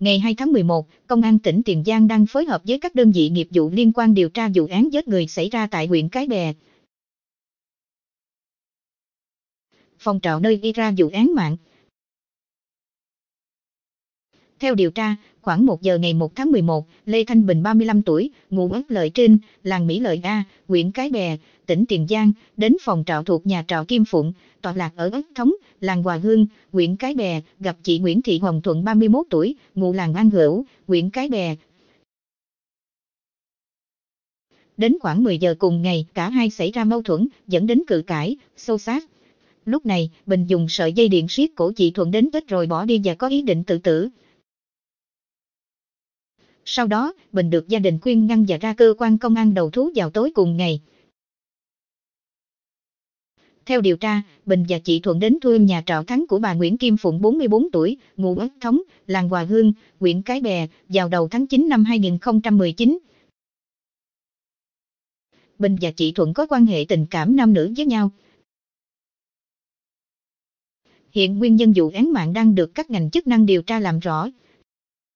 Ngày 2 tháng 11, Công an tỉnh Tiền Giang đang phối hợp với các đơn vị nghiệp vụ liên quan điều tra vụ án giết người xảy ra tại huyện Cái Bè. Phòng trọ nơi gây ra vụ án mạng, theo điều tra, khoảng 1 giờ ngày 1 tháng 11, Lê Thanh Bình 35 tuổi, ngụ ấp lợi trên, làng Mỹ Lợi A, huyện Cái Bè, tỉnh Tiền Giang, đến phòng trọ thuộc nhà trọ Kim Phụng, tọa lạc ở ấp Thống, làng Hòa Hương, huyện Cái Bè, gặp chị Nguyễn Thị Hồng Thuận 31 tuổi, ngụ làng An Hữu, huyện Cái Bè, Đến khoảng 10 giờ cùng ngày, cả hai xảy ra mâu thuẫn, dẫn đến cự cãi, xô xát. Lúc này, Bình dùng sợi dây điện siết cổ chị Thuận đến chết rồi bỏ đi và có ý định tự tử. Sau đó, Bình được gia đình khuyên ngăn và ra cơ quan công an đầu thú vào tối cùng ngày. Theo điều tra, Bình và chị Thuận đến thuê nhà trọ thắng của bà Nguyễn Kim Phụng 44 tuổi, ngụ ấp Thống, làng Hòa Hương, huyện Cái Bè, vào đầu tháng 9 năm 2019. Bình và chị Thuận có quan hệ tình cảm nam nữ với nhau. Hiện nguyên nhân vụ án mạng đang được các ngành chức năng điều tra làm rõ.